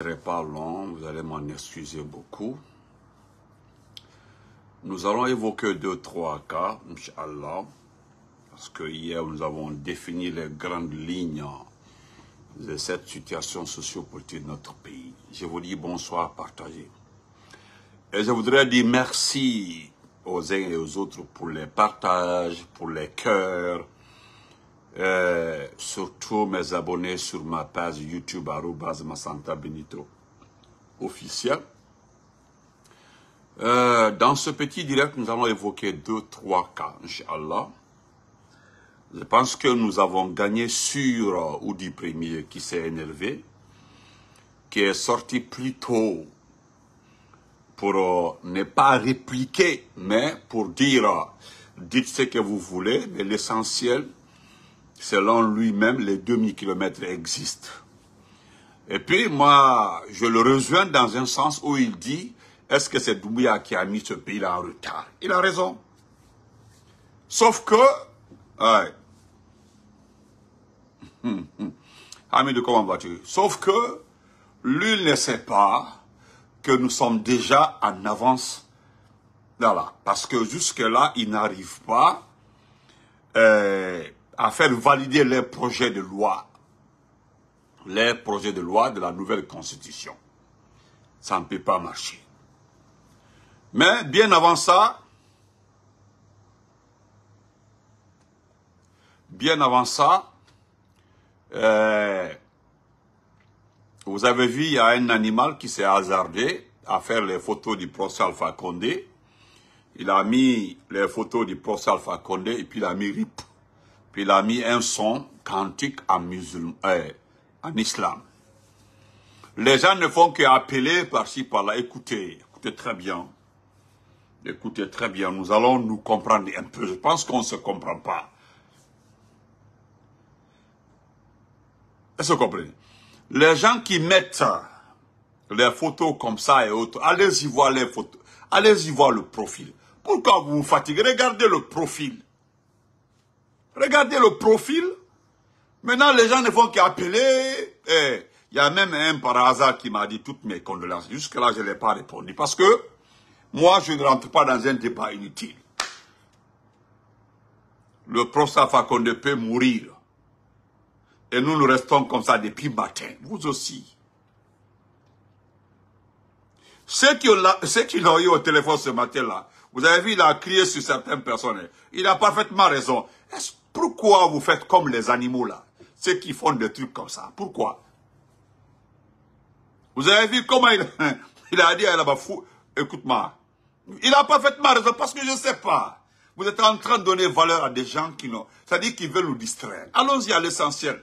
Je ne serai pas long, vous allez m'en excuser beaucoup. Nous allons évoquer deux, trois cas, Inch'Allah, parce que hier nous avons défini les grandes lignes de cette situation sociopolitique de notre pays. Je vous dis bonsoir, partagez. Et je voudrais dire merci aux uns et aux autres pour les partages, pour les cœurs, euh, surtout mes abonnés sur ma page YouTube ma santa Benito officiel. Euh, dans ce petit direct, nous allons évoquer deux, trois cas, Inch'Allah. Je pense que nous avons gagné sur euh, Oudi Premier qui s'est énervé, qui est sorti plus tôt pour ne pas répliquer, mais pour dire, dites ce que vous voulez, mais l'essentiel, selon lui-même, les demi kilomètres existent. Et puis, moi, je le rejoins dans un sens où il dit, est-ce que c'est Doumbouya qui a mis ce pays-là en retard Il a raison. Sauf que, ouais. de comment vas-tu Sauf que, lui ne sait pas que nous sommes déjà en avance. Voilà. Parce que jusque-là, il n'arrive pas. Euh, à faire valider les projets de loi, les projets de loi de la nouvelle constitution. Ça ne peut pas marcher. Mais bien avant ça, bien avant ça, euh, vous avez vu, il y a un animal qui s'est hasardé à faire les photos du procès Alpha Condé. Il a mis les photos du procès Alpha Condé et puis il a mis RIP. Puis il a mis un son cantique en, musulman, euh, en islam. Les gens ne font qu'appeler par-ci, par-là. Écoutez, écoutez très bien. Écoutez très bien, nous allons nous comprendre un peu. Je pense qu'on ne se comprend pas. Est-ce que vous comprenez Les gens qui mettent les photos comme ça et autres, allez-y voir les photos. Allez-y voir le profil. Pourquoi vous vous fatiguez Regardez le profil. Regardez le profil. Maintenant, les gens ne font qu'appeler. Eh, il y a même un par hasard qui m'a dit toutes mes condoléances. Jusque-là, je ne l'ai pas répondu. Parce que moi, je ne rentre pas dans un débat inutile. Le prof ne peut mourir. Et nous, nous restons comme ça depuis matin. Vous aussi. Ceux qui, l'ont eu au téléphone ce matin-là, vous avez vu, il a crié sur certaines personnes. Il a parfaitement raison. Est-ce pourquoi vous faites comme les animaux là Ceux qui font des trucs comme ça. Pourquoi Vous avez vu comment il, a dit à bas écoute-moi, il a fait raison parce que je ne sais pas. Vous êtes en train de donner valeur à des gens qui n'ont... C'est-à-dire qu'ils veulent nous distraire. Allons-y à l'essentiel.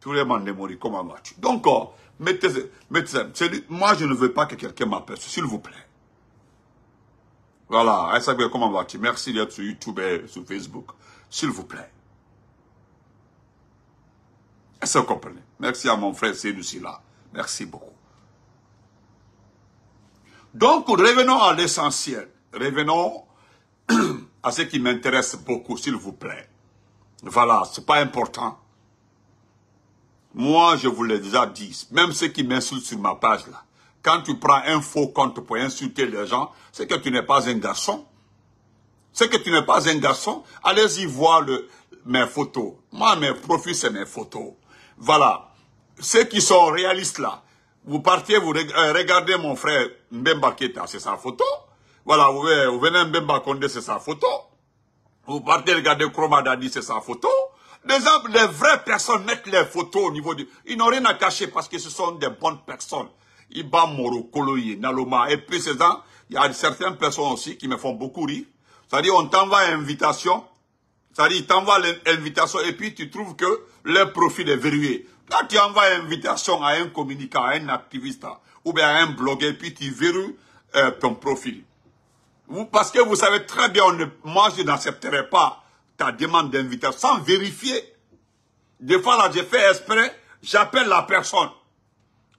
Tous les mort. comment vas-tu Donc, oh, mettez, mettez, moi je ne veux pas que quelqu'un m'appelle, s'il vous plaît. Voilà, comment vas-tu Merci d'être sur YouTube et sur Facebook s'il vous plaît. Est-ce que vous comprenez Merci à mon frère là, Merci beaucoup. Donc, revenons à l'essentiel. Revenons à ce qui m'intéresse beaucoup, s'il vous plaît. Voilà, c'est pas important. Moi, je vous l'ai déjà dit, même ceux qui m'insultent sur ma page là, quand tu prends un faux compte pour insulter les gens, c'est que tu n'es pas un garçon. C'est que tu n'es pas un garçon. Allez-y voir mes photos. Moi, mes profils, c'est mes photos. Voilà. Ceux qui sont réalistes là, vous partez, vous euh, regardez mon frère Mbemba Keta, c'est sa photo. Voilà, vous, venez Mbemba Kondé, c'est sa photo. Vous partez regarder Kroma Dadi, c'est sa photo. Les, vraies personnes mettent les photos au niveau du... Ils n'ont rien à cacher parce que ce sont des bonnes personnes. Iba Koloïe Naloma, et puis ces gens, il y a certaines personnes aussi qui me font beaucoup rire. C'est-à-dire, on t'envoie invitation. Ça dire t'envoie l'invitation et puis tu trouves que le profil est verrouillé. Là, tu envoies invitation à un communicant, à un activiste ou bien à un blogueur, puis tu verrouilles euh, ton profil. Vous, parce que vous savez très bien, moi, je n'accepterai pas ta demande d'invitation sans vérifier. Des fois, là, j'ai fait exprès, j'appelle la personne.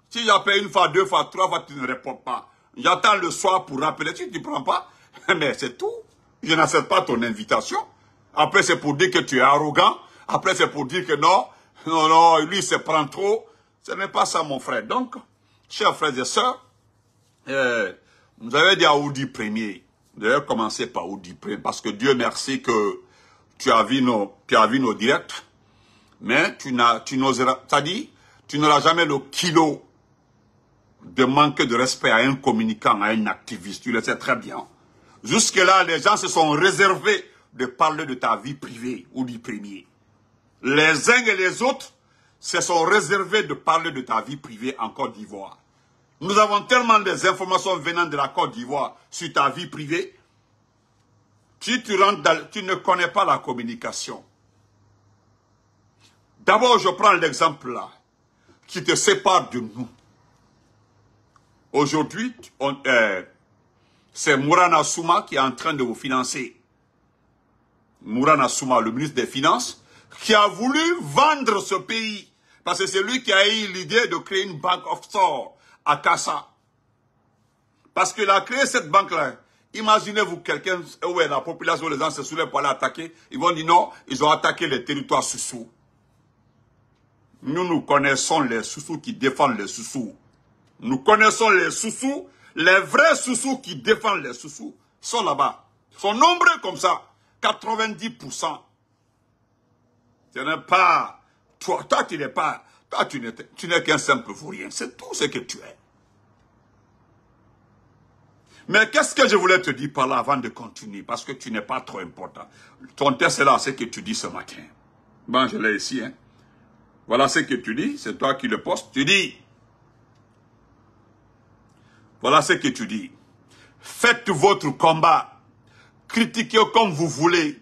Si j'appelle une fois, deux fois, trois fois, tu ne réponds pas. J'attends le soir pour rappeler. Si tu ne prends pas, mais c'est tout je n'accepte pas ton invitation. Après, c'est pour dire que tu es arrogant. Après, c'est pour dire que non, non, non, lui, il se prend trop. Ce n'est pas ça, mon frère. Donc, chers frères et sœurs, euh, vous avez dit à Oudi premier. D'ailleurs, commencer par Oudi premier, parce que Dieu merci que tu as vu nos, tu as vu nos directs, mais tu n'as, tu n'oseras, t'as dit, tu n'auras jamais le kilo de manque de respect à un communicant, à un activiste. Tu le sais très bien. Jusque-là, les gens se sont réservés de parler de ta vie privée ou du premier. Les uns et les autres se sont réservés de parler de ta vie privée en Côte d'Ivoire. Nous avons tellement des informations venant de la Côte d'Ivoire sur ta vie privée. Si tu, tu ne connais pas la communication. D'abord, je prends l'exemple là, qui te sépare de nous. Aujourd'hui, on, euh, c'est Mourana Souma qui est en train de vous financer. Mourana Souma, le ministre des Finances, qui a voulu vendre ce pays. Parce que c'est lui qui a eu l'idée de créer une banque offshore à Kassa. Parce qu'il a créé cette banque-là. Imaginez-vous quelqu'un, eh ouais, la population, les gens se soulèvent pour aller attaquer. Ils vont dire non, ils ont attaqué les territoires sous Nous, nous connaissons les sous-sous qui défendent les sous-sous. Nous connaissons les sous-sous les vrais sous-sous qui défendent les sous-sous sont là-bas. sont nombreux comme ça. 90%. Tu n'es pas... Toi, tu n'es pas... Toi, tu n'es qu'un simple vaurien. C'est tout ce que tu es. Mais qu'est-ce que je voulais te dire par là avant de continuer Parce que tu n'es pas trop important. Ton test est là, ce que tu dis ce matin. Bon, je l'ai ici. Hein. Voilà ce que tu dis. C'est toi qui le poste. Tu dis... Voilà ce que tu dis. Faites votre combat. Critiquez comme vous voulez.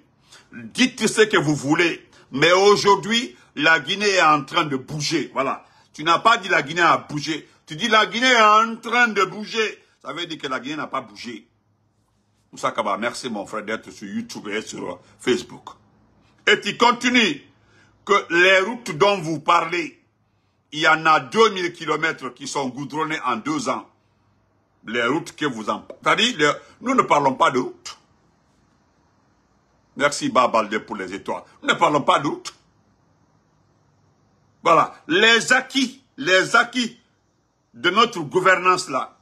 Dites ce que vous voulez. Mais aujourd'hui, la Guinée est en train de bouger. Voilà. Tu n'as pas dit la Guinée a bougé. Tu dis la Guinée est en train de bouger. Ça veut dire que la Guinée n'a pas bougé. Moussa Kaba, merci mon frère d'être sur YouTube et sur Facebook. Et tu continues que les routes dont vous parlez, il y en a 2000 kilomètres qui sont goudronnées en deux ans les routes que vous en... C'est-à-dire, nous ne parlons pas de routes. Merci Babalde pour les étoiles. Nous ne parlons pas de routes. Voilà, les acquis, les acquis de notre gouvernance là,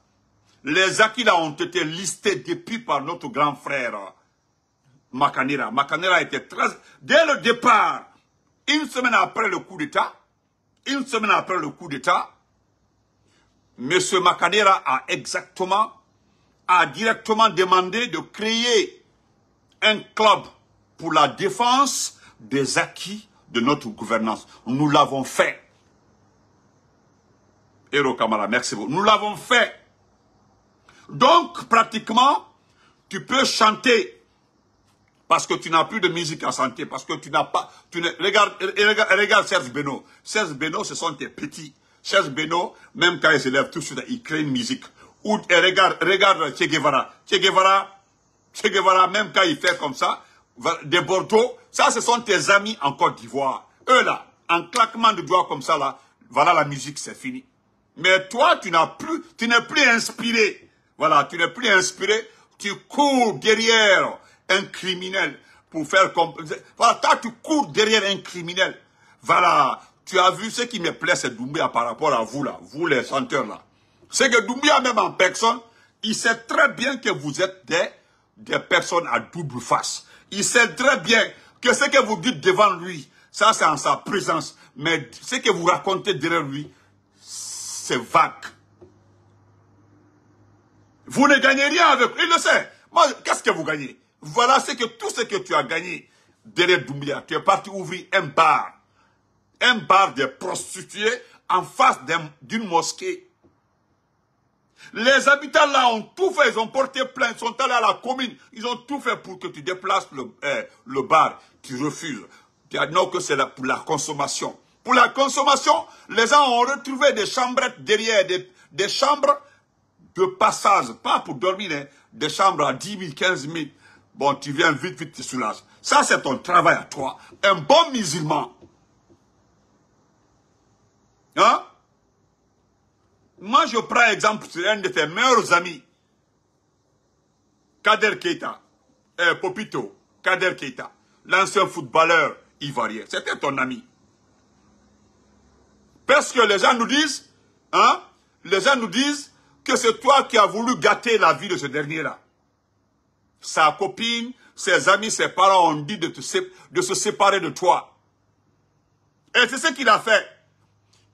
les acquis là ont été listés depuis par notre grand frère euh, Makanira. Makanera était très... Dès le départ, une semaine après le coup d'État, une semaine après le coup d'État, M. Makadera a exactement, a directement demandé de créer un club pour la défense des acquis de notre gouvernance. Nous l'avons fait. Hérocamara, merci beaucoup. Nous l'avons fait. Donc, pratiquement, tu peux chanter parce que tu n'as plus de musique à chanter, parce que tu n'as pas... Tu regarde, regarde, regarde Serge Beno. Serge Beno, ce sont tes petits. Chez Beno, même quand il se tout de suite, il crée une musique. Ou, regarde, regarde Che Guevara. Che Guevara, che Guevara, même quand il fait comme ça, des Bordeaux, ça ce sont tes amis en Côte d'Ivoire. Eux là, en claquement de doigts comme ça là, voilà la musique, c'est fini. Mais toi, tu n'as plus, tu n'es plus inspiré. Voilà, tu n'es plus inspiré. Tu cours derrière un criminel pour faire comme... Voilà, toi, tu cours derrière un criminel. Voilà, tu as vu ce qui me plaît, c'est Doumbia par rapport à vous là, vous les chanteurs là. C'est que Doumbia même en personne, il sait très bien que vous êtes des, des personnes à double face. Il sait très bien que ce que vous dites devant lui, ça c'est en sa présence. Mais ce que vous racontez derrière lui, c'est vague. Vous ne gagnez rien avec. lui, Il le sait. Moi, Qu'est-ce que vous gagnez Voilà ce que tout ce que tu as gagné derrière Doumbia. Tu es parti ouvrir un bar un bar de prostituées en face d'une mosquée. Les habitants là ont tout fait, ils ont porté plainte, sont allés à la commune, ils ont tout fait pour que tu déplaces le, eh, bar, tu refuses. non que c'est pour la consommation. Pour la consommation, les gens ont retrouvé des chambrettes derrière, des, chambres de passage, pas pour dormir, hein, des chambres à 10 000, 15 000. Bon, tu viens vite, vite, tu soulages. Ça, c'est ton travail à toi. Un bon musulman, Hein? Moi, je prends exemple sur un de tes meilleurs amis, Kader Keita, eh, Popito, Kader Keita, l'ancien footballeur ivoirien. C'était ton ami. Parce que les gens nous disent, hein, les gens nous disent que c'est toi qui as voulu gâter la vie de ce dernier-là. Sa copine, ses amis, ses parents ont dit de, de se séparer de toi. Et c'est ce qu'il a fait.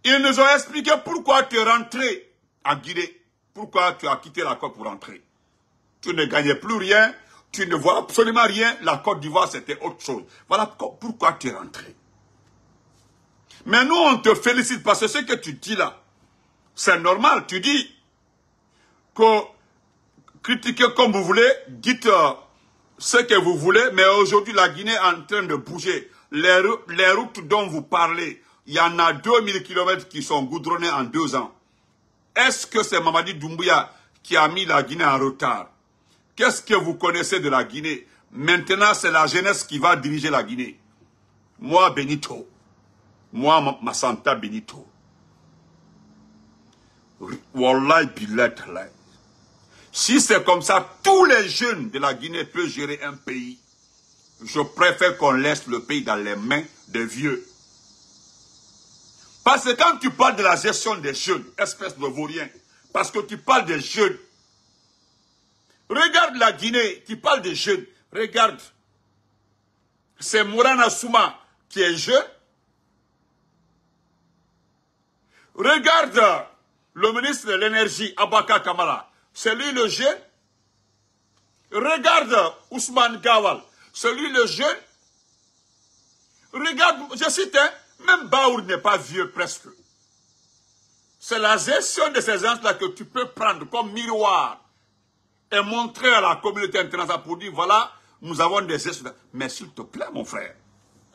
Ils nous ont expliqué pourquoi tu es rentré en Guinée. Pourquoi tu as quitté la Côte pour rentrer. Tu ne gagnais plus rien. Tu ne vois absolument rien. La Côte d'Ivoire, c'était autre chose. Voilà pourquoi tu es rentré. Mais nous, on te félicite parce que ce que tu dis là, c'est normal. Tu dis que critiquez comme vous voulez, dites euh, ce que vous voulez, mais aujourd'hui, la Guinée est en train de bouger. les routes dont vous parlez, il y en a 2000 km qui sont goudronnés en deux ans. Est-ce que c'est Mamadi Doumbouya qui a mis la Guinée en retard Qu'est-ce que vous connaissez de la Guinée Maintenant, c'est la jeunesse qui va diriger la Guinée. Moi, Benito. Moi, santa, Benito. Wallahi là. Si c'est comme ça, tous les jeunes de la Guinée peuvent gérer un pays. Je préfère qu'on laisse le pays dans les mains des vieux. Parce que quand tu parles de la gestion des jeunes, espèce de vaurien, parce que tu parles des jeunes, regarde la Guinée, tu parles des jeunes, regarde, c'est Mourana Souma qui est jeune. Regarde le ministre de l'énergie, Abaka Kamala, c'est lui le jeune. Regarde Ousmane Gawal, c'est lui le jeune. Regarde, je cite, hein, même Baour n'est pas vieux presque. C'est la gestion de ces gens-là que tu peux prendre comme miroir et montrer à la communauté internationale pour dire, voilà, nous avons des gestes. Mais s'il te plaît, mon frère,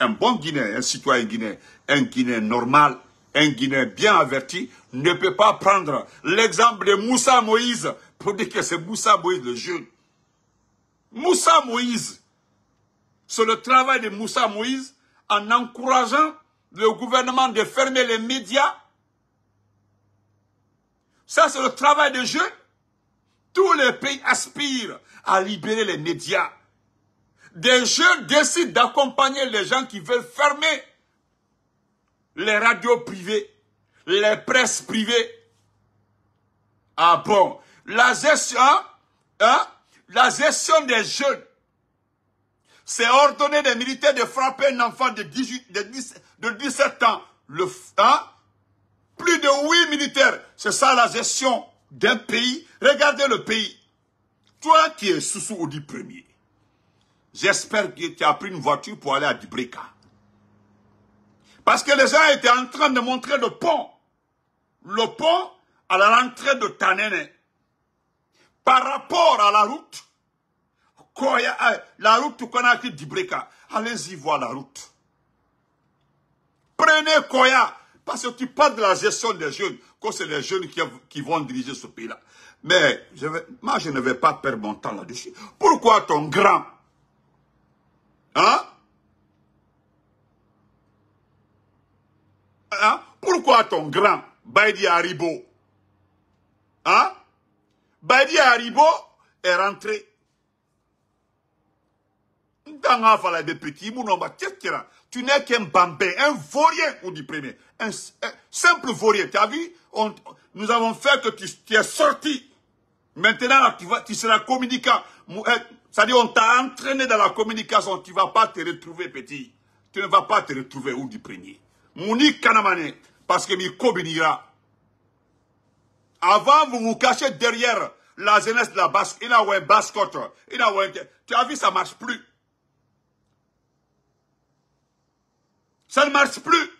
un bon Guinéen, un citoyen guinéen, un Guinéen normal, un Guinéen bien averti, ne peut pas prendre l'exemple de Moussa Moïse pour dire que c'est Moussa Moïse le jeune. Moussa Moïse, c'est le travail de Moussa Moïse en encourageant le gouvernement de fermer les médias. Ça, c'est le travail de jeunes. Tous les pays aspirent à libérer les médias. Des jeunes décident d'accompagner les gens qui veulent fermer les radios privées, les presses privées. Ah bon, la gestion, hein, hein, des jeunes, c'est ordonner des militaires de frapper un enfant de, 18, de, de 17 ans, le, hein? plus de 8 militaires. C'est ça la gestion d'un pays. Regardez le pays. Toi qui es sous Audi premier, j'espère que tu as pris une voiture pour aller à Dubrika. Parce que les gens étaient en train de montrer le pont. Le pont à la rentrée de Tanene. Par rapport à la route, euh, la route qu'on a Dibreka. Allez-y voir la route. Prenez Koya. Parce que tu parles de la gestion des jeunes, que c'est les jeunes qui, vont diriger ce pays-là. Mais moi, je ne vais pas perdre mon temps là-dessus. Pourquoi ton grand Hein Hein Pourquoi ton grand Baidi Haribo Hein Baidi Haribo est rentré. Dans la des petits, mon homme, tu n'es qu'un bambin, un vaurien, ou du premier. Un, simple vaurien. Tu as vu on, Nous avons fait que tu, es sorti. Maintenant, tu, vas, tu seras communicant. Euh, c'est-à-dire, on t'a entraîné dans la communication. Tu ne vas pas te retrouver, petit. Tu ne vas pas te retrouver, ou du premier. Mouni Kanamane, parce que mi Avant, vous vous cachez derrière la jeunesse de la basse. Il a un Tu as vu, ça ne marche plus. Ça ne marche plus.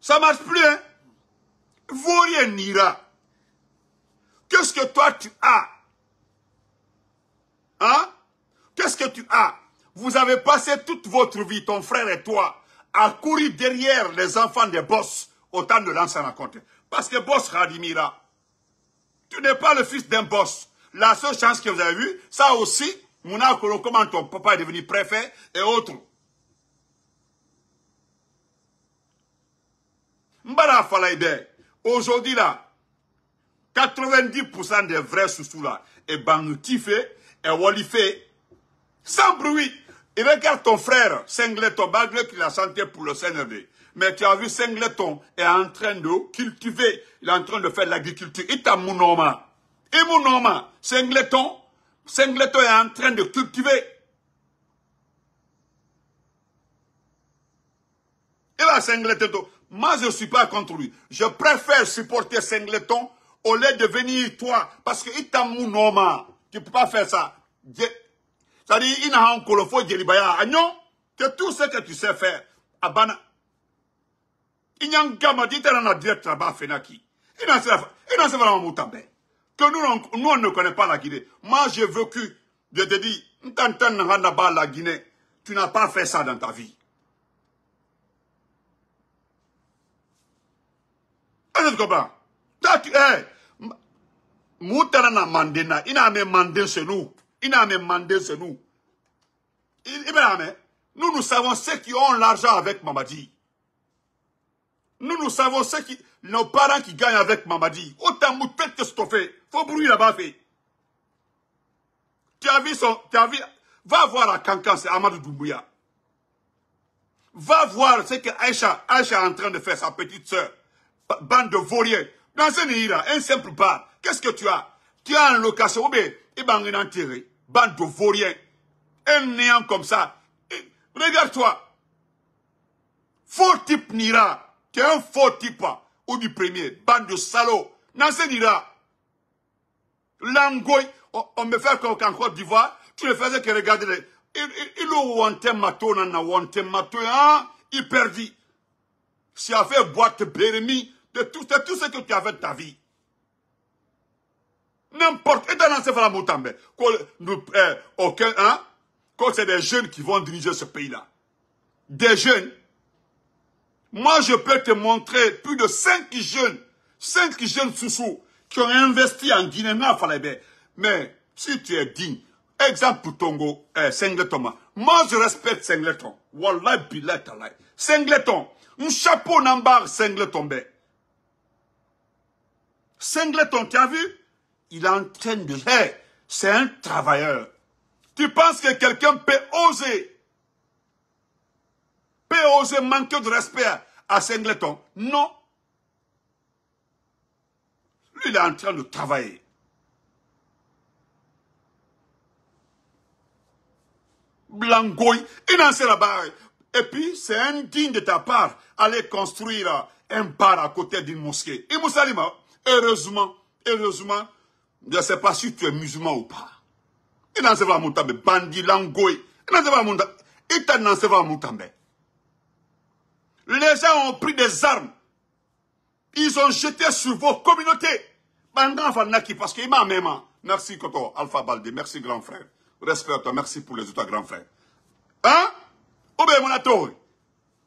Ça ne marche plus, hein n'ira. Qu'est-ce que toi tu as Hein Qu'est-ce que tu as Vous avez passé toute votre vie, ton frère et toi, à courir derrière les enfants des boss au temps de l'ancien rencontre Parce que boss Radimira, tu n'es pas le fils d'un boss. La seule chance que vous avez vue, ça aussi, Mouna comment ton papa est devenu préfet et autres. Mbara Falaïde, aujourd'hui là, 90% des vrais sous sous là, et Bangoutifé, et Fé, sans bruit. Et regarde ton frère, Singleton, malgré qui a chanté pour le CNV. Mais tu as vu, Singleton est en train de cultiver, il est en train de faire l'agriculture. Il t'a un et mon nom, Singleton, Singleton est en train de cultiver. Et là, Singleton, moi je ne suis pas contre lui. Je préfère supporter Singleton au lieu de venir toi. Parce que il t'a mon nom, tu ne peux pas faire ça. C'est-à-dire, il n'a encore le faux Djeribaya. Non, que tout ce que tu sais faire, Abana. Il n'y a pas de gamme, il n'y a un direct là-bas, Fenaki. Il pas pas vraiment que nous, on ne connaît pas la Guinée. Moi, j'ai vécu, je te dis, la Guinée, tu n'as pas fait ça dans ta vie. Est-ce que tu comprends Toi, tu eh, Moutana mandena, il a même mandé chez nous. Il a même mandé chez nous. nous, nous savons ceux qui ont l'argent avec Mamadi. Nous, nous savons ce qui, nos parents qui gagnent avec Mamadi. Autant peut-être que stoffé. Faut bruit là-bas, fait. Tu as vu son, tu as vu, va voir à Cancan, c'est Amadou Doumbouya. Va voir ce que Aïcha, Aïcha est en train de faire, sa petite soeur. Bande de vauriens. Dans un nira un simple bar. Qu'est-ce que tu as? Tu as une location, ou bien, il va en enterrer. Bande de vauriens. Un néant comme ça. Regarde-toi. Faux type Nira. C'est un faux type hein, ou du premier. Bande de salauds. ni Langoy. On, on, me fait qu'en Côte d'Ivoire, tu ne faisais que regarder les... Il, il, il wante mato nana wante hein. il perdit. Si a fait boîte permis de tout, c'est tout ce que tu avais de ta vie. N'importe, et dans l'enseignement Moutambe, eh, aucun, hein, quand c'est des jeunes qui vont diriger ce pays-là. Des jeunes moi, je peux te montrer plus de cinq jeunes, cinq jeunes sous sous qui ont investi en Guinée-Na eh ben, Mais si tu es digne, exemple pour Tongo, eh, Singleton. Hein. Moi, je respecte Singleton. Wallah, billet, Singleton. Un chapeau n'embarque Singleton. Ben. Singleton, tu as vu Il est en train de... Hé, c'est un travailleur. Tu penses que quelqu'un peut oser peut oser manquer de respect hein? à Singleton. Non. Lui, il est en train de travailler. Blangoy, il en sait là Et puis, c'est indigne de ta part aller construire un bar à côté d'une mosquée. Et Moussalima, heureusement, heureusement, je ne sais pas si tu es musulman ou pas. Il n'en sait pas, mon bandit, langoy. Il n'en sait pas, mon Il t'en sait pas, les gens ont pris des armes. Ils ont jeté sur vos communautés. Parce qu'il m'a même. Merci Koto, Alpha Baldi. Merci grand frère. Respect toi. Merci pour les autres grand frère. Hein?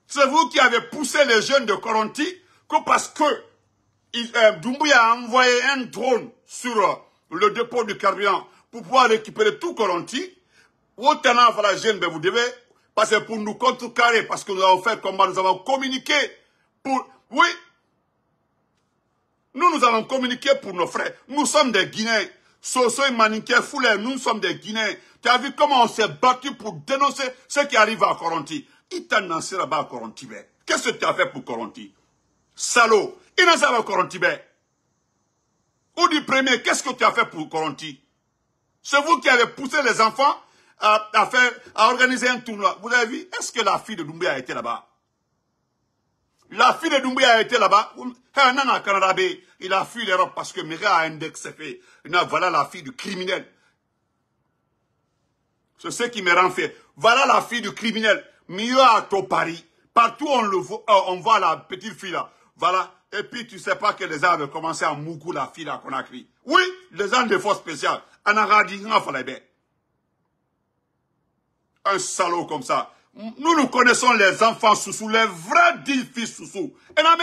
C'est vous qui avez poussé les jeunes de Koronti que parce que euh, Dumbuya a envoyé un drone sur euh, le dépôt du carburant pour pouvoir récupérer tout Coronti. à la jeune, ben, vous devez c'est pour nous contrecarrer, parce que nous avons fait combat, nous avons communiqué pour... Oui, nous, nous avons communiqué pour nos frères. Nous sommes des Guinéens. Soso et Maniké nous sommes des Guinéens. Tu as vu comment on s'est battu pour dénoncer ce qui arrive à Coronti. Il t'a annoncé là-bas à ben. Qu'est-ce que tu as fait pour Coranti Salaud, il n'a pas Coronti. Ben. Ou du premier, qu'est-ce que tu as fait pour Coranti C'est vous qui avez poussé les enfants à, faire, organiser un tournoi. Vous avez vu Est-ce que la fille de Doumbé a été là-bas La fille de Doumbé a été là-bas. Un an Canada il a fui l'Europe parce que Mira a indexé. Voilà la fille du criminel. C'est ce qui me rend fier. Voilà la fille du criminel. Mieux à Paris. Partout on le voit, euh, on voit la petite fille là. Voilà. Et puis tu sais pas que les gens ont commencé à moukou la fille là qu'on a crié. Oui, les gens de force spéciale. dit il fallait bien un salaud comme ça. Nous, nous connaissons les enfants Soussou, les vrais fils Soussou. Et la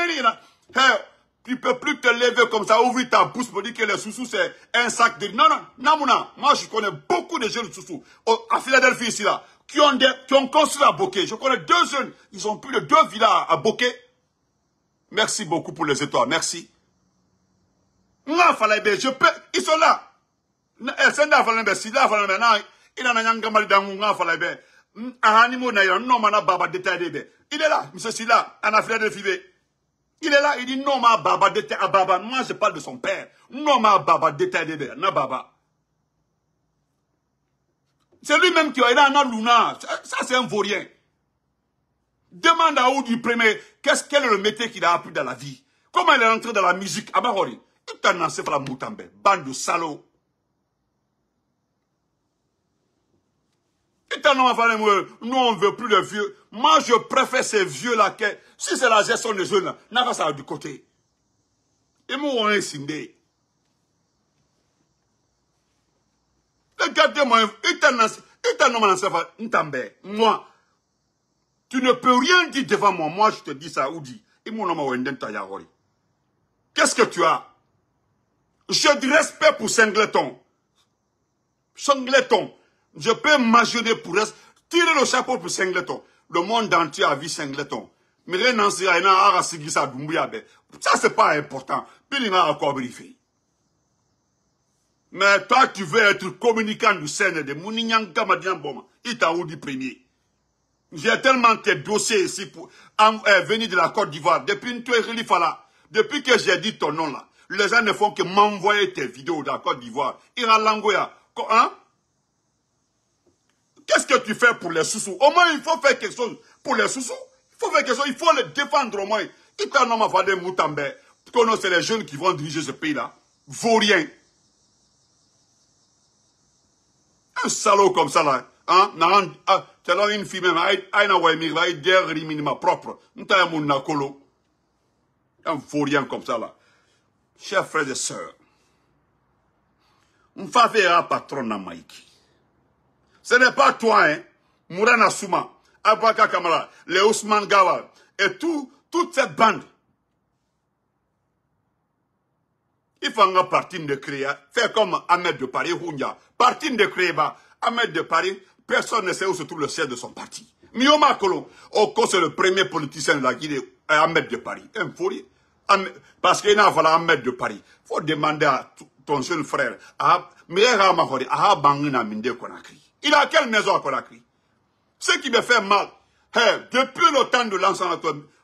hein, tu peux plus te lever comme ça, ouvrir ta bouche pour dire que les Soussou, c'est un sac de... Non, non, non, moi, je connais beaucoup de jeunes Soussou oh, à Philadelphie, ici, là, qui ont, des, qui ont construit à Bokeh. Je connais deux jeunes, ils ont plus de deux villas à Bokeh. Merci beaucoup pour les étoiles, merci. fallait Je peux, ils sont là. Eh, il en a un gamal d'angouna falabé. Un animal n'a non mana baba détaillé. Il est là, monsieur Silla, un affaire de fivé. Il est là, il dit non ma baba détaillé à ah, baba. Moi je parle de son père. Non ma baba de na baba. C'est lui-même qui a en un luna. Ça c'est un vaurien. Demande à du Premier, qu'est-ce quel le métier qu'il a appris dans la vie Comment il est rentré dans la musique Abahori. Ah, il t'en par la moutambe, bande de salauds. Et nous on ne veut plus les vieux. Moi je préfère ces vieux-là si c'est la gestion des jeunes, n'a pas ça du côté. Et moi on est sindé. Regardez-moi, moi, tu ne peux rien dire devant moi. Moi, je te dis ça, Oudi. Qu'est-ce que tu as J'ai du respect pour Singleton. Singleton, je peux majorer pour reste. Tirer le chapeau pour Singleton. Le monde entier a vu Singleton. Mais les n'en pas ça Ça, c'est pas important. Puis il encore Mais toi, tu veux être communicant du de Mounignan, Madian Boma. Il t'a du premier. J'ai tellement tes dossiers ici pour eh, venir de la Côte d'Ivoire. Depuis depuis que j'ai dit ton nom là, les gens ne font que m'envoyer tes vidéos de la Côte d'Ivoire. Ira Langoya, hein? Qu'est-ce que tu fais pour les sous-sous Au moins, il faut faire quelque chose pour les sous-sous. Il faut faire quelque chose, il faut les défendre au moins. Tout un fait Parce Moutambe, c'est les jeunes qui vont diriger ce pays-là, vaut rien. Un salaud comme ça, là, hein, ah, tu as une fille même, aïna waimira, là. propre, n'ta mon nakolo. Un vaurien comme ça, là. Chers frères et sœurs, on va faire un patron à Maïki. Ce n'est pas toi, hein. Mourana Souma, Abaka Kamara, les Ousmane et tout, toute cette bande. Il faut en partir de créer, Fais comme Ahmed de Paris, Hounia. de créer, bah, Ahmed de Paris, personne ne sait où se trouve le siège de son parti. Mioma Kolo, Oko, c'est le premier politicien de la Guinée, Ahmed de Paris. Un Parce qu'il y a voilà Ahmed de Paris. faut demander à ton jeune frère, à à Bangina Konakri. Il a quelle maison à Conakry Ce qui me fait mal, depuis le temps de l'ensemble,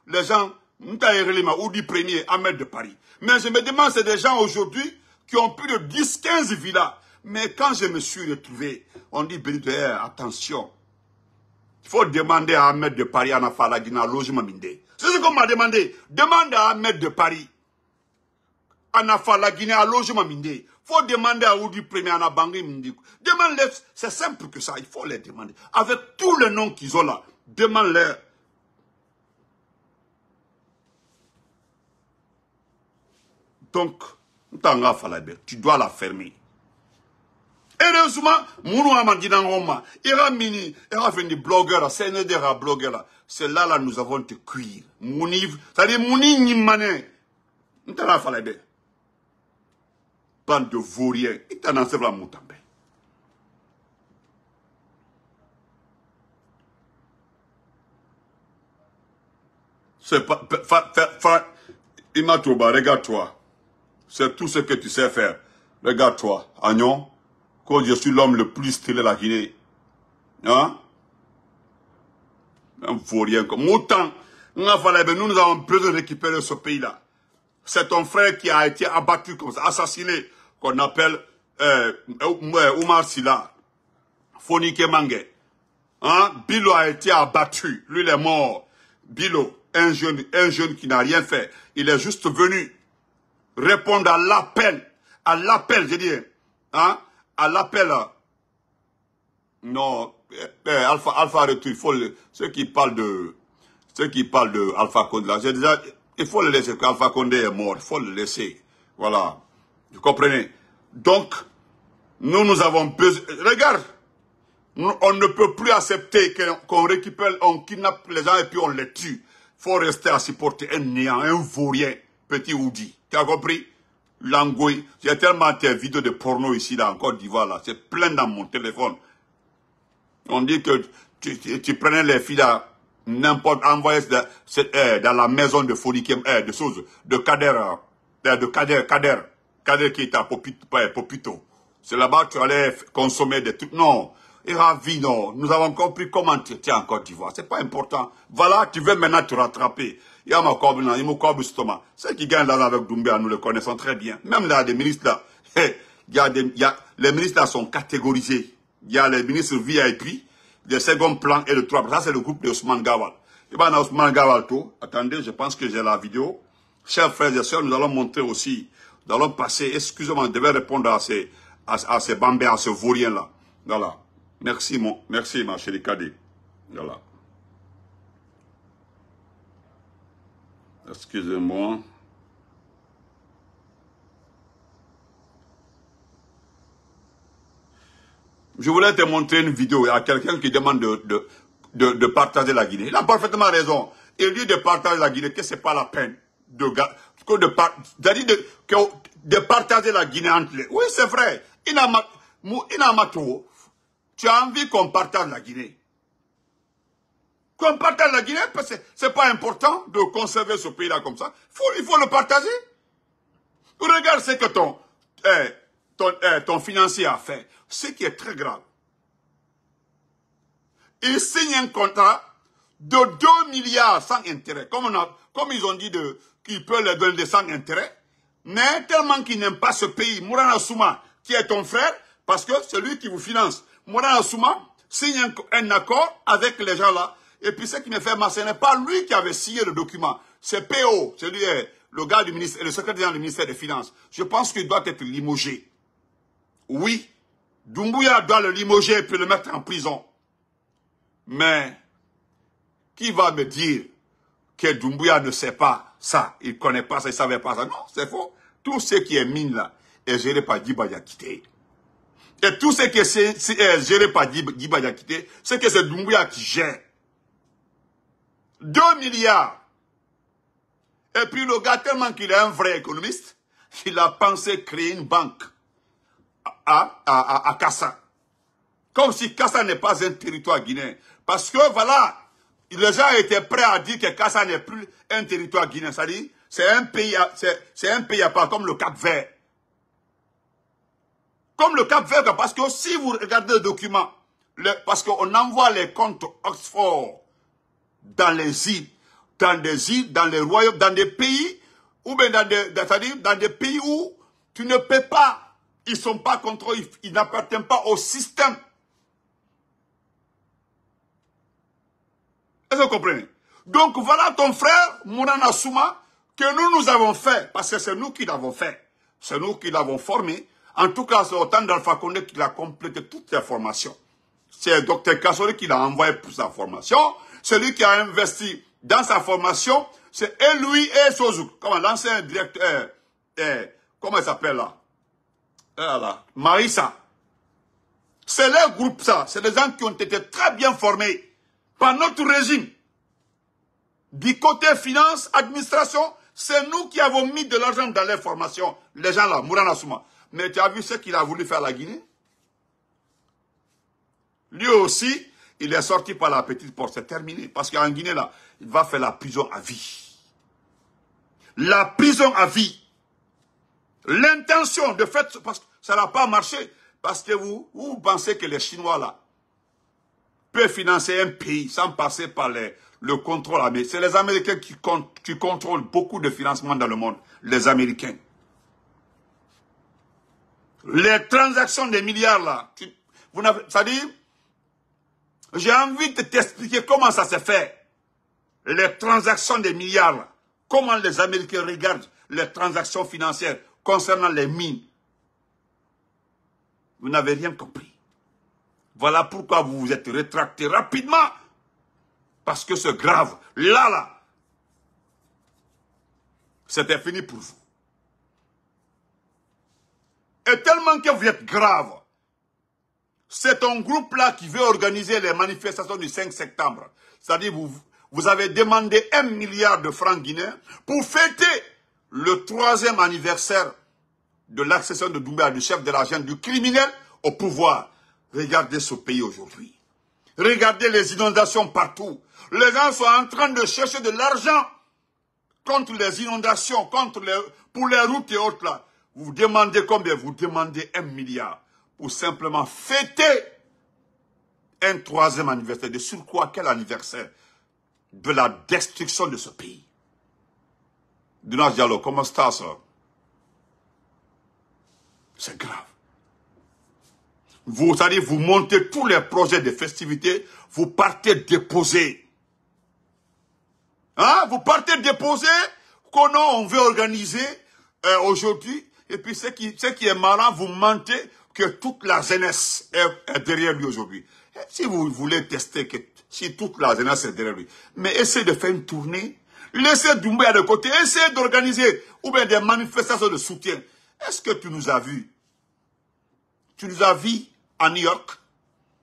les gens, ou du premier, Ahmed de Paris. Mais je me demande, c'est des gens aujourd'hui qui ont plus de 10-15 villas. Mais quand je me suis retrouvé, on dit, attention, il faut demander à Ahmed de Paris, à Nafalagina, logement mindé. C'est ce qu'on m'a demandé. Demande à Ahmed de Paris. à la Guinée, à logement faut demander à Oudi Premier la Mdikou. demande le c'est simple que ça, il faut les demander. Avec tous les noms qu'ils ont là, demande leur Donc, tu dois la fermer. Heureusement, Mounou y Il Ira Mini, Ira un blogueur, CNDR blogueur, c'est là là nous avons te cuire. Mouniv, c'est-à-dire Mouni Nimane. Bande de vaurien. Il t'en a la moutambe. C'est pas. trouvé. regarde-toi. C'est tout ce que tu sais faire. Regarde-toi, Agnon. Quand je suis l'homme le plus stylé de la Guinée. Hein? Un vaurien comme. Autant. Nous avons besoin de récupérer ce pays-là. C'est ton frère qui a été abattu comme assassiné, qu'on appelle euh, Omar euh, Silla, Fonike Mange. Hein? Bilo a été abattu, lui il est mort. Bilo, un jeune, un jeune qui n'a rien fait, il est juste venu répondre à l'appel, à l'appel, je dis, hein? à l'appel. Non, euh, Alpha, Alpha il faut ceux qui parlent de, ceux qui parlent de Alpha Condé, il faut le laisser. Alpha Condé est mort. Il faut le laisser. Voilà. Vous comprenez Donc, nous, nous avons besoin... Regarde On ne peut plus accepter qu'on récupère, on kidnappe les gens et puis on les tue. Il faut rester à supporter un néant, un vaurien, petit Oudi. Tu as compris y J'ai tellement de vidéos de porno ici, là, en Côte d'Ivoire, là. C'est plein dans mon téléphone. On dit que tu, tu prenais les filles là, n'importe, cette euh, dans la maison de qui est euh, de Souz, de Kader, hein. euh, de Kader, Kader, Kader qui est à Popito. C'est là-bas que tu allais consommer des trucs. Non, il ravi, non. Nous avons compris comment tu étais en Côte d'Ivoire. C'est pas important. Voilà, tu veux maintenant te rattraper. Il y a ma corbe, il y a mon corbe, justement. Ceux qui gagnent là avec Doumbia, nous le connaissons très bien. Même là, des ministres là, il y a les ministres sont catégorisés. Il y a les ministres VIP, le second plan et le troisième Ça, c'est le groupe de Ousmane Gawal. Et bien, Osman Ousmane Gawal tout. Attendez, je pense que j'ai la vidéo. Chers frères et sœurs, nous allons montrer aussi, nous allons passer, excusez-moi, je devais répondre à ces, à, à ces bambins, à ce vaurien-là. Voilà. Merci, mon, merci, ma chérie Kadé. Voilà. Excusez-moi. Je voulais te montrer une vidéo à quelqu'un qui demande de, de, de, partager la Guinée. Il a parfaitement raison. Il dit de partager la Guinée, que ce n'est pas la peine de, que de, partager la Guinée entre les... Oui, c'est vrai. Tu as envie qu'on partage la Guinée. Qu'on partage la Guinée, parce que ce n'est pas important de conserver ce pays-là comme ça. Faut, il faut le partager. Regarde ce que ton... Eh, euh, ton, financier a fait, ce qui est très grave. Il signe un contrat de 2 milliards sans intérêt, comme, ils ont dit qu'ils peuvent leur donner sans intérêt, mais tellement qu'il n'aime pas ce pays, Mourana Souma, qui est ton frère, parce que c'est lui qui vous finance. Mourana Souma signe un, accord avec les gens là, et puis ce qui me fait mal, ce n'est pas lui qui avait signé le document, c'est PO, c'est lui, euh, le gars du ministère, le secrétaire du ministère des Finances. Je pense qu'il doit être limogé. Oui, Doumbouya doit le limoger et puis le mettre en prison. Mais qui va me dire que Doumbouya ne sait pas ça, il ne connaît pas ça, il ne savait pas ça Non, c'est faux. Tout ce qui est mine là est géré par pas Yakité. Et tout ce qui est, géré par Giba Yakité, c'est que c'est Dumbuya qui gère. 2 milliards. Et puis le gars, tellement qu'il est un vrai économiste, il a pensé créer une banque à, à, Kassa. Comme si Kassa n'est pas un territoire guinéen. Parce que voilà, les gens étaient prêts à dire que Kassa n'est plus un territoire guinéen. cest à c'est un pays, un pays à part, comme le Cap Vert. Comme le Cap Vert, parce que si vous regardez le document, parce qu'on envoie les comptes Oxford dans les îles, dans des îles, dans les royaumes, dans des pays, ou bien dans des, dans des pays où tu ne peux pas ils sont pas contre ils, n'appartiennent pas au système. Est-ce que vous comprenez Donc voilà ton frère, Mourana Souma, que nous, nous avons fait, parce que c'est nous qui l'avons fait. C'est nous qui l'avons formé. En tout cas, c'est au temps d'Alpha Condé qu'il a complété toutes ses formations. C'est le docteur Kassori qui l'a envoyé pour sa formation. Celui qui a investi dans sa formation, c'est lui et Sozouk. Comment l'ancien directeur, eh, comment il s'appelle là voilà. Ah Marissa. C'est leur groupe, ça. C'est des gens qui ont été très bien formés par notre régime. Du côté finance, administration, c'est nous qui avons mis de l'argent dans leur formation, Les gens là, Mourana Souma. Mais tu as vu ce qu'il a voulu faire à la Guinée Lui aussi, il est sorti par la petite porte. C'est terminé. Parce qu'en Guinée, là, il va faire la prison à vie. La prison à vie. L'intention de fait, parce que ça n'a pas marché, parce que vous, vous pensez que les Chinois là peuvent financer un pays sans passer par le contrôle américain. C'est les Américains qui, contrôlent beaucoup de financements dans le monde. Les Américains. Les transactions des milliards là, vous ça dit, j'ai envie de t'expliquer comment ça se fait. Les transactions des milliards là, comment les Américains regardent les transactions financières concernant les mines. Vous n'avez rien compris. Voilà pourquoi vous vous êtes rétracté rapidement. Parce que ce grave, là, là, c'était fini pour vous. Et tellement que vous êtes grave, c'est un groupe-là qui veut organiser les manifestations du 5 septembre. C'est-à-dire, vous, vous avez demandé un milliard de francs guinéens pour fêter le troisième anniversaire de l'accession de à du chef de la du criminel au pouvoir. Regardez ce pays aujourd'hui. Regardez les inondations partout. Les gens sont en train de chercher de l'argent contre les inondations, contre les, pour les routes et autres là. Vous, vous demandez combien Vous demandez un milliard pour simplement fêter un troisième anniversaire. De sur quoi Quel anniversaire De la destruction de ce pays comment ça, ça hein? C'est grave. Vous allez vous montez tous les projets de festivités, vous partez déposer. Hein? Vous partez déposer comment on veut organiser euh, aujourd'hui. Et puis ce qui, qui est marrant, vous mentez que toute la jeunesse est, est derrière lui aujourd'hui. Eh, si vous voulez tester que si toute la jeunesse est derrière lui, mais essayez de faire une tournée Laissez Doumbouya de côté. essayer d'organiser ou bien des manifestations de soutien. Est-ce que tu nous as vus Tu nous as vus à New York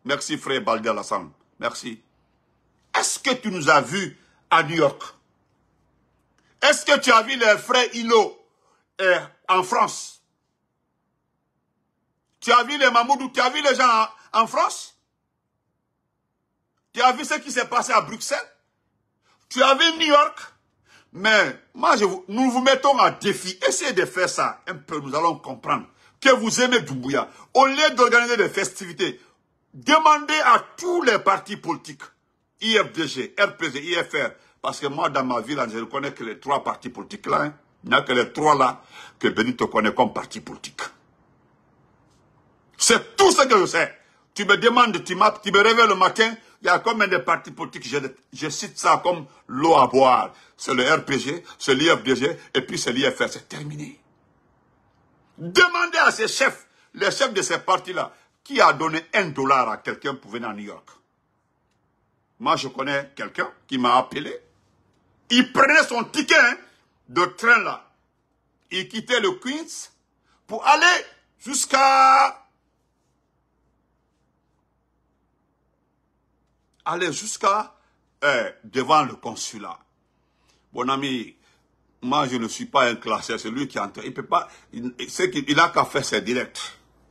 Merci frère Baldi Alassane. Merci. Est-ce que tu nous as vus à New York Est-ce que tu as vu les frères Hilo eh, en France Tu as vu les Mamoudou Tu as vu les gens en, en France Tu as vu ce qui s'est passé à Bruxelles Tu as vu New York mais moi, je vous, nous vous mettons à défi. Essayez de faire ça un peu. Nous allons comprendre que vous aimez Doumbouya. Au lieu d'organiser des festivités, demandez à tous les partis politiques, IFDG, RPG, IFR, parce que moi, dans ma ville, je ne connais que les trois partis politiques là. Hein. Il n'y a que les trois là que Benito connaît comme parti politique. C'est tout ce que je sais. Tu me demandes, tu, tu me réveilles le matin, il y a combien de partis politiques, je, cite ça comme l'eau à boire. C'est le RPG, c'est l'IFDG, et puis c'est l'IFR, c'est terminé. Demandez à ces chefs, les chefs de ces partis-là, qui a donné un dollar à quelqu'un pour venir à New York. Moi, je connais quelqu'un qui m'a appelé. Il prenait son ticket hein, de train là. Il quittait le Queens pour aller jusqu'à aller jusqu'à eh, devant le consulat. Bon ami, moi je ne suis pas un classé, c'est lui qui entre. Il peut pas, il, il a qu'à faire ses directs.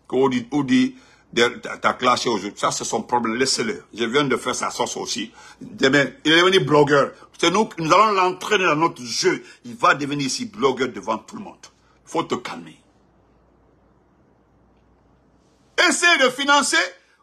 Qu'on on dit ta clashé aujourd'hui. Ça, c'est son problème. Laissez-le. Je viens de faire sa sauce aussi. Demain, il est devenu blogueur. nous, nous allons l'entraîner dans notre jeu. Il va devenir ici blogueur devant tout le monde. Il Faut te calmer. Essaye de financer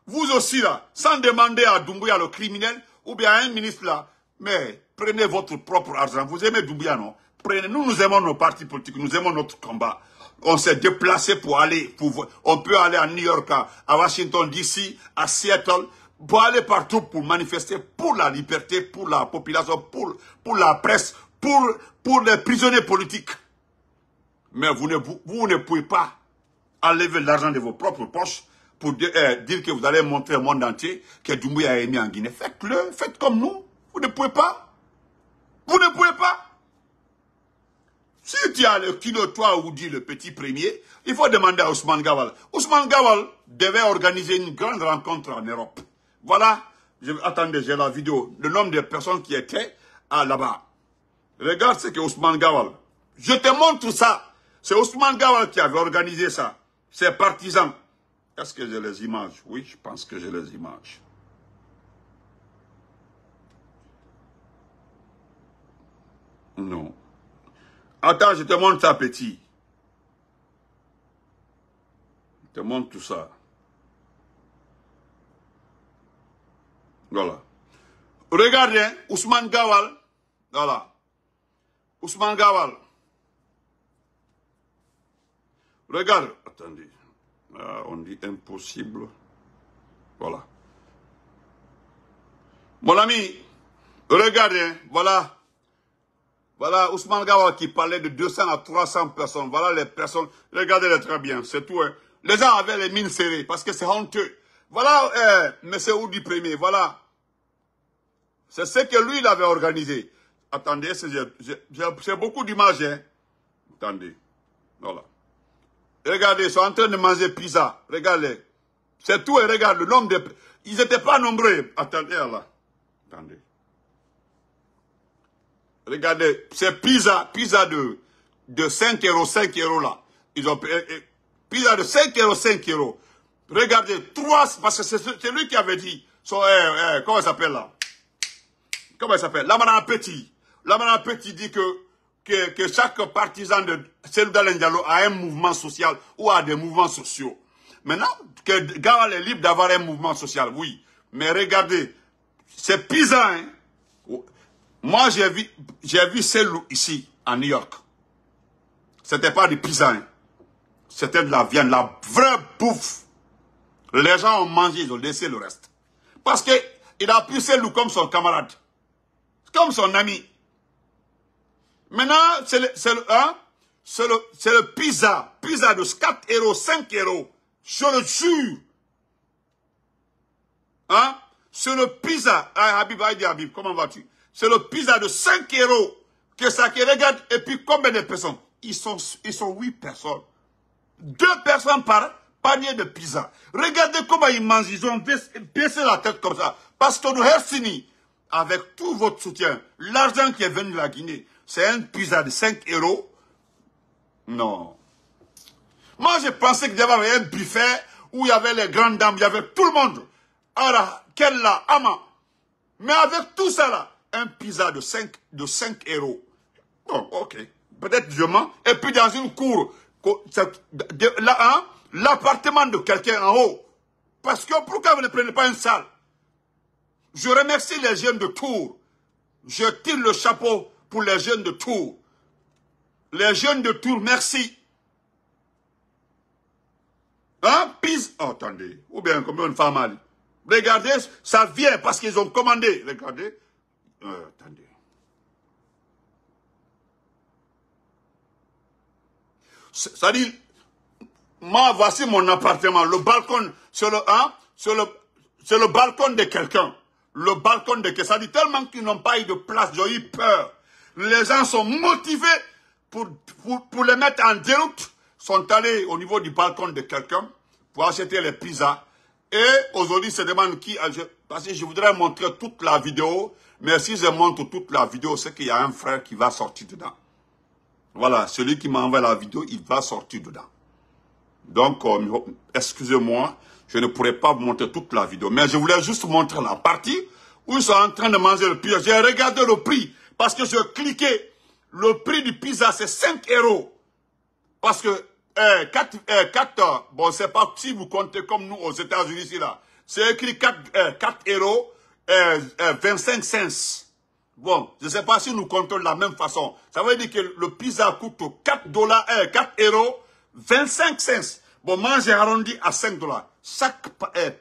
vous aussi là, sans demander à Doumbouya le criminel, ou bien à un ministre là, mais prenez votre propre argent. Vous aimez Doumbouya, non Prenez, nous, nous aimons nos partis politiques, nous aimons notre combat. On s'est déplacé pour aller, on peut aller à New York, à, Washington DC, à Seattle, pour aller partout pour manifester pour la liberté, pour la population, pour, la presse, pour, les prisonniers politiques. Mais vous ne pouvez pas enlever l'argent de vos propres poches eh, dire que vous allez montrer au monde entier que Dumouya a aimé en Guinée. Faites-le, faites comme nous. Vous ne pouvez pas. Vous ne pouvez pas. Si tu as le kilo, toi ou dit le petit premier, il faut demander à Ousmane Gawal. Ousmane Gawal devait organiser une grande rencontre en Europe. Voilà, je, attendez, j'ai la vidéo, le nombre de personnes qui étaient ah, là-bas. Regarde ce que Ousmane Gawal. Je te montre ça. C'est Ousmane Gawal qui avait organisé ça. Ses partisans. Est-ce que j'ai les images Oui, je pense que j'ai les images. Non. Attends, je te montre ça, petit. Je te montre tout ça. Voilà. Regardez, Ousmane Gawal. Voilà. Ousmane Gawal. Regarde. Attendez. Euh, on dit impossible. Voilà. Mon ami, regardez, voilà. Voilà Ousmane Gawa qui parlait de 200 à 300 personnes. Voilà les personnes. Regardez-les très bien, c'est tout. Hein. Les gens avaient les mines serrées parce que c'est honteux. Voilà euh, M. Oudi Premier, voilà. C'est ce que lui, il avait organisé. Attendez, c'est beaucoup d'images. Hein. Attendez, voilà. Regardez, ils sont en train de manger pizza. Regardez. C'est tout, et regarde le nombre de... Ils n'étaient pas nombreux. Attendez, là. Attendez. Regardez, c'est pizza, pizza de, de 5 euros, 5 euros là. Ils ont pizza de 5 euros, 5 euros. Regardez, 3, parce que c'est lui qui avait dit, eh, eh, comment il s'appelle là Comment il s'appelle La madame Petit. La madame Petit dit que que, chaque partisan de Seloudalen Diallo a un mouvement social ou a des mouvements sociaux. Maintenant, que Gawal est libre d'avoir un mouvement social, oui. Mais regardez, c'est pisan. Hein. Moi, j'ai vu, j'ai vu Selou ici, à New York. C'était pas du pisan. Hein. C'était de la viande, la vraie bouffe. Les gens ont mangé, ils ont laissé le reste. Parce que il a pris Selou comme son camarade, comme son ami. Maintenant, c'est le, le, hein, le pizza, pizza de 4 euros, 5 euros, je le jure. Hein? C'est le pizza, ah, Habib, Aïdi ah, Habib, comment vas-tu? C'est le pizza de 5 euros que ça qui regarde, et puis combien de personnes? Ils sont, ils sont 8 personnes. Deux personnes par panier de pizza. Regardez comment ils mangent, ils ont baissé la tête comme ça. Parce que nous, Hersini, avec tout votre soutien, l'argent qui est venu de la Guinée, c'est un pizza de 5 euros. Non. Moi, je pensais qu'il y avait un buffet où il y avait les grandes dames, il y avait tout le monde. Ara, Kella, Ama. Mais avec tout ça là, un pizza de 5, de euros. Bon, ok. Peut-être je mens. Et puis dans une cour, là, hein, l'appartement de quelqu'un en haut. Parce que pourquoi vous ne prenez pas une salle Je remercie les jeunes de Tours. Je tire le chapeau les jeunes de Tours. Les jeunes de Tours, merci. Hein? Pise. Oh, attendez. Ou bien, comme une femme mal. Regardez, ça vient parce qu'ils ont commandé. Regardez. Euh, attendez. Ça dit, moi, voici mon appartement. Le balcon, sur le, hein, sur le, le balcon de quelqu'un. Le balcon de quelqu'un. Ça dit tellement qu'ils n'ont pas eu de place, j'ai eu peur les gens sont motivés pour, les mettre en déroute, sont allés au niveau du balcon de quelqu'un pour acheter les pizzas. Et aujourd'hui, se demande qui... Parce que je voudrais montrer toute la vidéo, mais si je montre toute la vidéo, c'est qu'il y a un frère qui va sortir dedans. Voilà, celui qui m'envoie la vidéo, il va sortir dedans. Donc, euh, oh, excusez-moi, je ne pourrais pas vous montrer toute la vidéo, mais je voulais juste montrer la partie où ils sont en train de manger le pizza. J'ai regardé le prix. Parce que je cliquais, le prix du pizza, c'est 5 euros. Parce que 4, euh, euh, euh, bon, c'est pas si vous comptez comme nous aux États-Unis ici, là. C'est écrit 4, 4 euh, euros, 25 cents. Bon, je ne sais pas si nous comptons de la même façon. Ça veut dire que le pizza coûte 4 dollars, 4 euros, 25 cents. Bon, moi, j'ai arrondi à 5 dollars. Chaque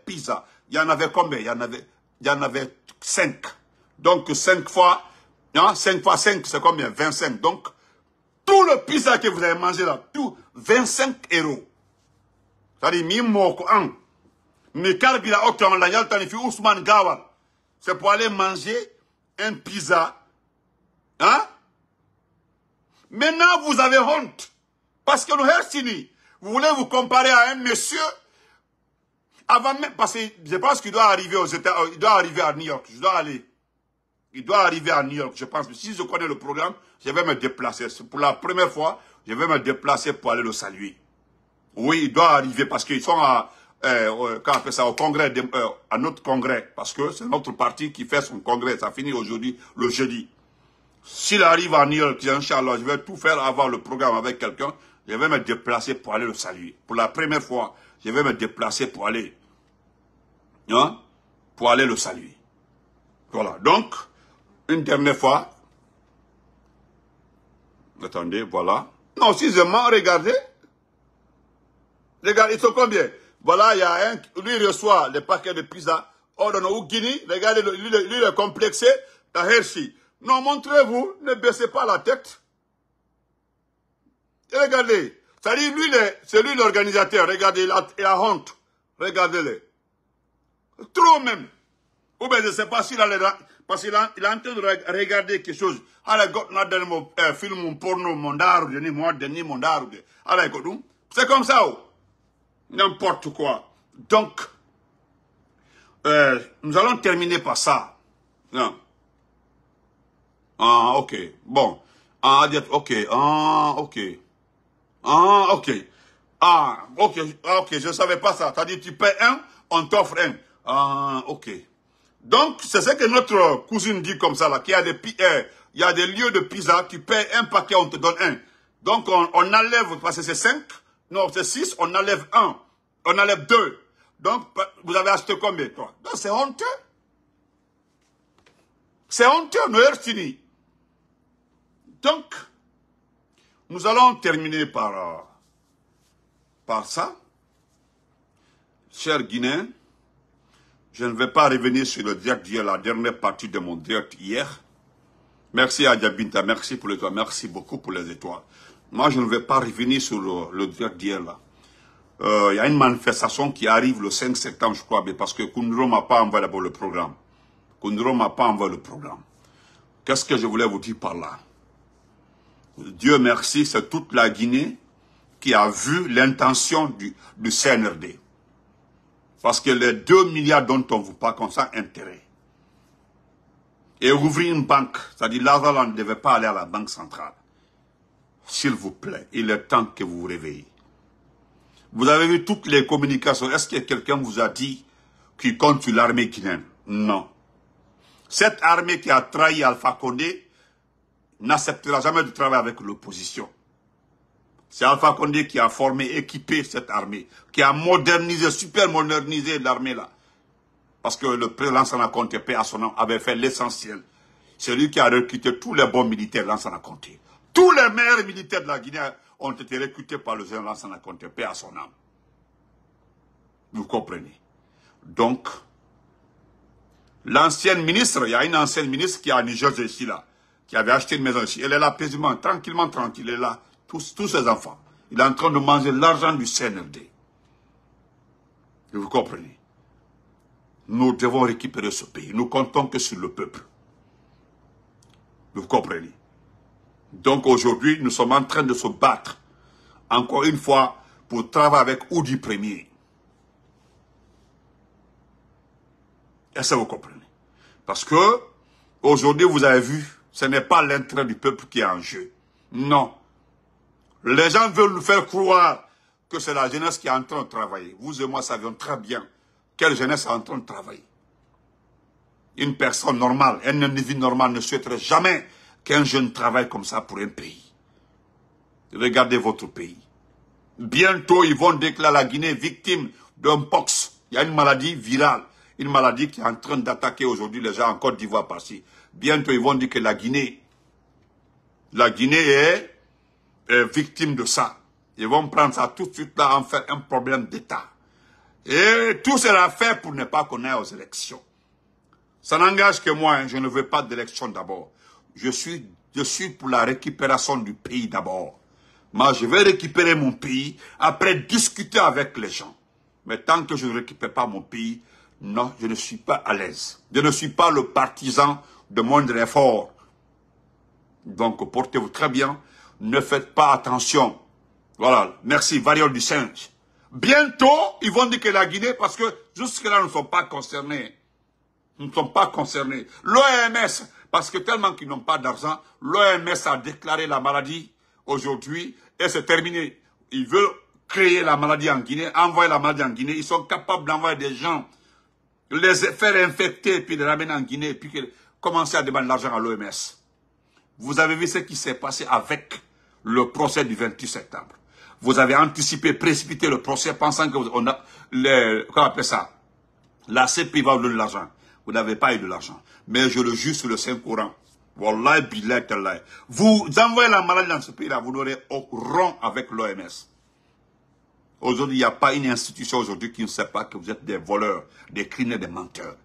pizza, il y en avait combien Il y en avait, il y en avait 5. Donc, 5 fois 5 fois 5, c'est combien 25. Donc, tout le pizza que vous avez mangé là, tout, 25 euros. cest à Ousmane C'est pour aller manger un pizza. Hein? Maintenant, vous avez honte. Parce que nous Hersini, vous voulez vous comparer à un monsieur avant même, parce que je pense qu'il doit arriver aux États, il doit arriver à New York. Je dois aller il doit arriver à New York. Je pense que si je connais le programme, je vais me déplacer. Pour la première fois, je vais me déplacer pour aller le saluer. Oui, il doit arriver parce qu'ils sont à, euh, ça, au congrès, euh, à notre congrès, parce que c'est notre parti qui fait son congrès. Ça finit aujourd'hui, le jeudi. S'il arrive à New York, je vais tout faire avant le programme avec quelqu'un. Je vais me déplacer pour aller le saluer. Pour la première fois, je vais me déplacer pour aller, hein, pour aller le saluer. Voilà. Donc, une dernière fois. Attendez, voilà. Non, si je m'en regardez. Regardez, ils sont combien Voilà, il y a un, lui reçoit le paquet de pizza. Ordonne au Guinée, regardez, lui, il est complexé, la Hershey. Non, montrez-vous, ne baissez pas la tête. regardez, cest lui, c'est l'organisateur, regardez, il a, honte. Regardez-le. Trop même. Ou bien je ne sais pas s'il a les parce qu'il est en train de regarder quelque chose. Ala got na demo film porno je ni moi deni mondarude. Ala ah, godum. C'est comme ça. Oh. N'importe quoi. Donc euh, nous allons terminer par ça. Non. Hein. Ah OK. Bon. Ah OK. Ah OK. Ah OK. Ah OK. Ah, OK, je savais pas ça. T'as dit tu payes un, on t'offre un. Ah OK. Donc, c'est ce que notre cousine dit comme ça, là, qu'il y a des euh, il y a des lieux de pizza, tu payes un paquet, on te donne un. Donc, on, on enlève, parce que c'est cinq, non, c'est six, on enlève un, on enlève deux. Donc, vous avez acheté combien, toi Donc c'est honteux. C'est honteux, nous fini. Donc, nous allons terminer par, euh, par ça. Cher Guinéens, je ne vais pas revenir sur le direct d'hier, la dernière partie de mon direct hier. Merci à Diabinta, merci pour les étoiles, merci beaucoup pour les étoiles. Moi, je ne vais pas revenir sur le, direct d'hier euh, Il y a une manifestation qui arrive le 5 septembre, je crois, mais parce que Koundro m'a pas envoyé le programme. Koundro m'a pas envoyé le programme. Qu'est-ce que je voulais vous dire par là Dieu merci, c'est toute la Guinée qui a vu l'intention du, du CNRD. Parce que les 2 milliards dont on vous parle comme ça, intérêt. Et rouvrir une banque, c'est-à-dire l'argent ne devait pas aller à la banque centrale. S'il vous plaît, il est temps que vous vous réveillez. Vous avez vu toutes les communications. Est-ce que quelqu'un vous a dit qu'il compte sur l'armée guinéenne Non. Cette armée qui a trahi Alpha Condé n'acceptera jamais de travailler avec l'opposition. C'est Alpha Condé qui a formé, équipé cette armée, qui a modernisé, super modernisé l'armée là. Parce que le président Lansana Conté, paix à son nom, avait fait l'essentiel. C'est lui qui a recruté tous les bons militaires Lansana Conté. Tous les meilleurs militaires de la Guinée ont été recrutés par le général Lansana Conté, paix à son âme. Vous comprenez Donc, l'ancienne ministre, il y a une ancienne ministre qui a à Niger ici là, qui avait acheté une maison ici. Elle est là paisiblement, tranquillement, tranquille, elle est là tous, ses enfants. Il est en train de manger l'argent du CNRD. vous comprenez Nous devons récupérer ce pays. Nous comptons que sur le peuple. Vous comprenez Donc aujourd'hui, nous sommes en train de se battre, encore une fois, pour travailler avec Oudi Premier. Est-ce que vous comprenez Parce que, aujourd'hui, vous avez vu, ce n'est pas l'intérêt du peuple qui est en jeu. Non. Les gens veulent nous faire croire que c'est la jeunesse qui est en train de travailler. Vous et moi savions très bien quelle jeunesse est en train de travailler. Une personne normale, un individu normal ne souhaiterait jamais qu'un jeune travaille comme ça pour un pays. Regardez votre pays. Bientôt, ils vont déclarer la Guinée victime d'un pox. Il y a une maladie virale, une maladie qui est en train d'attaquer aujourd'hui les gens en Côte d'Ivoire par Bientôt, ils vont dire que la Guinée, la Guinée est victimes de ça. Ils vont prendre ça tout de suite là, en faire un problème d'État. Et tout sera fait pour ne pas qu'on aux élections. Ça n'engage que moi, hein, je ne veux pas d'élection d'abord. Je suis, je suis pour la récupération du pays d'abord. Moi, je vais récupérer mon pays, après discuter avec les gens. Mais tant que je ne récupère pas mon pays, non, je ne suis pas à l'aise. Je ne suis pas le partisan de moindre effort. Donc, portez-vous très bien. Ne faites pas attention. Voilà, merci, Variol du singe. Bientôt, ils vont dire que la Guinée, parce que jusque-là, nous ne sont pas concernés. Nous ne sommes pas concernés. L'OMS, parce que tellement qu'ils n'ont pas d'argent, l'OMS a déclaré la maladie aujourd'hui et c'est terminé. Ils veulent créer la maladie en Guinée, envoyer la maladie en Guinée. Ils sont capables d'envoyer des gens, les faire infecter, puis les ramener en Guinée, puis commencer à demander l'argent à l'OMS. Vous avez vu ce qui s'est passé avec le procès du 28 septembre. Vous avez anticipé, précipité le procès pensant que on a, comment appelle ça, la CPI va vous donner l'argent. Vous n'avez pas eu de l'argent. Mais je le juge sur le Saint-Courant. Vous envoyez la maladie dans ce pays-là, vous n'aurez au rond avec l'OMS. Aujourd'hui, il n'y a pas une institution aujourd'hui qui ne sait pas que vous êtes des voleurs, des criminels, des menteurs.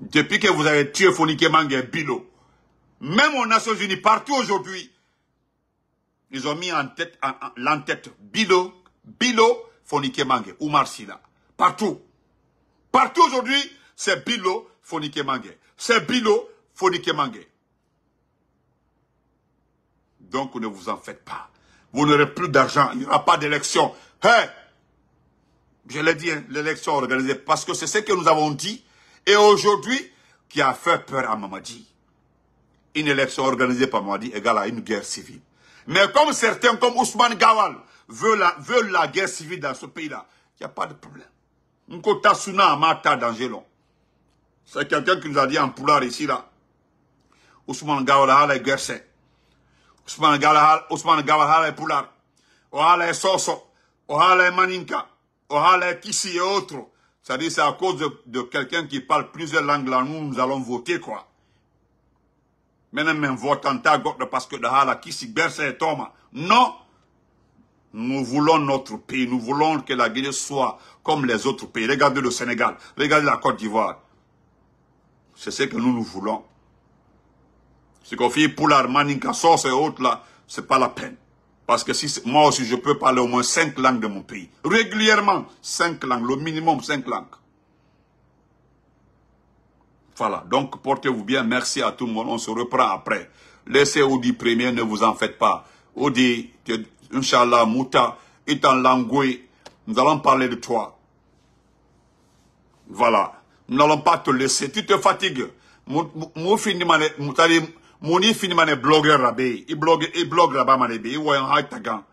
Depuis que vous avez tué Fonique Mangue, et Bilo, même aux Nations Unies, partout aujourd'hui, ils ont mis en tête, l'entête Bilo, Bilo Fonike Mange, Oumar Sila. Partout. Partout aujourd'hui, c'est Bilo Fonike C'est Bilo Fonike Donc ne vous en faites pas. Vous n'aurez plus d'argent, il n'y aura pas d'élection. Hein? Je l'ai dit, hein, l'élection organisée, parce que c'est ce que nous avons dit, et aujourd'hui, qui a fait peur à Mamadi. Une élection organisée par Mamadi égale à une guerre civile. Mais comme certains, comme Ousmane Gawal, veulent la, veulent la guerre civile dans ce pays-là, il n'y a pas de problème. Suna C'est quelqu'un qui nous a dit en poulard ici, là. Ousmane Gawal a la guerre c'est. Ousmane Gawal a la poular. les est Soso. O est Maninka. Ousmane est Kissi et autres. cest à c'est à cause de, de quelqu'un qui parle plusieurs langues là, nous, nous allons voter, quoi que hala e non nous voulons notre pays nous voulons que la guinée soit comme les autres pays regardez le sénégal regardez la côte d'ivoire c'est ce que nous nous voulons ce qu'on fait pour l'armaninka ça, et autres là c'est pas la peine parce que si moi aussi je peux parler au moins cinq langues de mon pays régulièrement cinq langues le minimum cinq langues voilà, donc portez-vous bien. Merci à tout le monde. On se reprend après. Laissez Audi premier, ne vous en faites pas. Audi, Inch'Allah, Mouta, est en Langueuil, Nous allons parler de toi. Voilà. Nous n'allons pas te laisser. Tu te fatigues. Moi, fini mané, moutali, fini blogueur rabé. Il blogue, il blogue là-bas Il voit un haïtagan. Hein.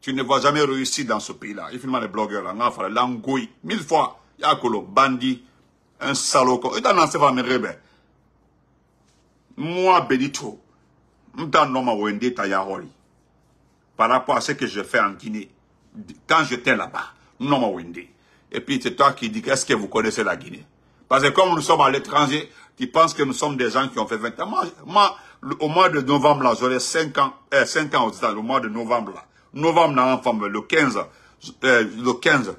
Tu ne vas jamais réussir dans ce pays-là. Il fini mané blogueur là. N'a fallu l'angoui. Mille fois. Yakolo, bandit un saloko Et dans va me moi Benito je da nɔ wende ta par rapport à ce que je fais en Guinée quand j'étais là-bas normalement à wende et puis c'est toi qui dis est-ce que vous connaissez la Guinée parce que comme nous sommes à l'étranger tu penses que nous sommes des gens qui ont fait 20 ans moi, au mois de novembre là j'aurai 5 eh, ans au 5 ans au mois de novembre là novembre le 15 euh, le 15,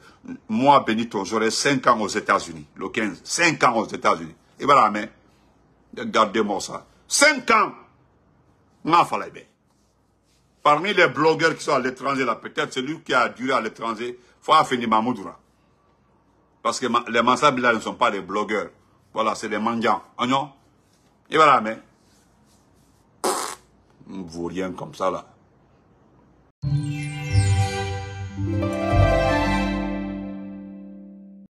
moi, Benito, j'aurai 5 ans aux États-Unis. Le 15, 5 ans aux États-Unis. Et voilà, mais, gardez-moi ça. 5 ans, n'a ben. Parmi les blogueurs qui sont à l'étranger, là, peut-être celui qui a duré à l'étranger, faut ma Mamoudoura. Parce que les Mansab, là, ne sont pas des blogueurs. Voilà, c'est des mendiants. Ah non Et voilà, mais. Vous rien comme ça, là.